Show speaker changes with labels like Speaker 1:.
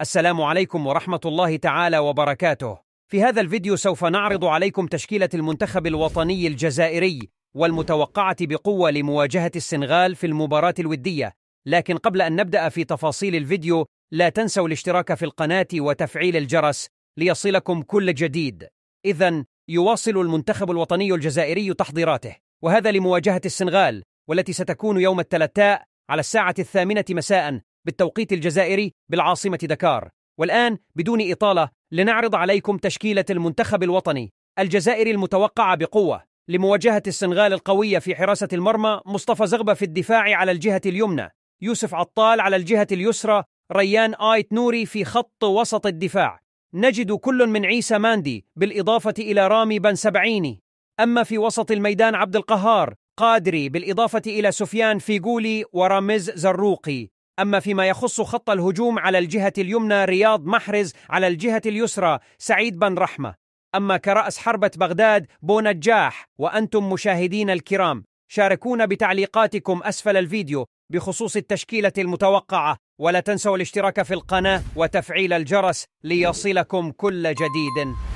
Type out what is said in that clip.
Speaker 1: السلام عليكم ورحمة الله تعالى وبركاته في هذا الفيديو سوف نعرض عليكم تشكيلة المنتخب الوطني الجزائري والمتوقعة بقوة لمواجهة السنغال في المباراة الودية لكن قبل أن نبدأ في تفاصيل الفيديو لا تنسوا الاشتراك في القناة وتفعيل الجرس ليصلكم كل جديد إذا يواصل المنتخب الوطني الجزائري تحضيراته وهذا لمواجهة السنغال والتي ستكون يوم الثلاثاء على الساعة الثامنة مساء بالتوقيت الجزائري بالعاصمة دكار والآن بدون إطالة لنعرض عليكم تشكيلة المنتخب الوطني الجزائري المتوقعة بقوة لمواجهة السنغال القوية في حراسة المرمى مصطفى زغبة في الدفاع على الجهة اليمنى يوسف عطال على الجهة اليسرى ريان آيت نوري في خط وسط الدفاع نجد كل من عيسى ماندي بالإضافة إلى رامي بن سبعيني أما في وسط الميدان عبد القهار قادري بالإضافة إلى سفيان فيغولي ورامز زروقي أما فيما يخص خط الهجوم على الجهة اليمنى رياض محرز على الجهة اليسرى سعيد بن رحمة أما كرأس حربة بغداد بونجاح وأنتم مشاهدين الكرام شاركونا بتعليقاتكم أسفل الفيديو بخصوص التشكيلة المتوقعة ولا تنسوا الاشتراك في القناة وتفعيل الجرس ليصلكم كل جديد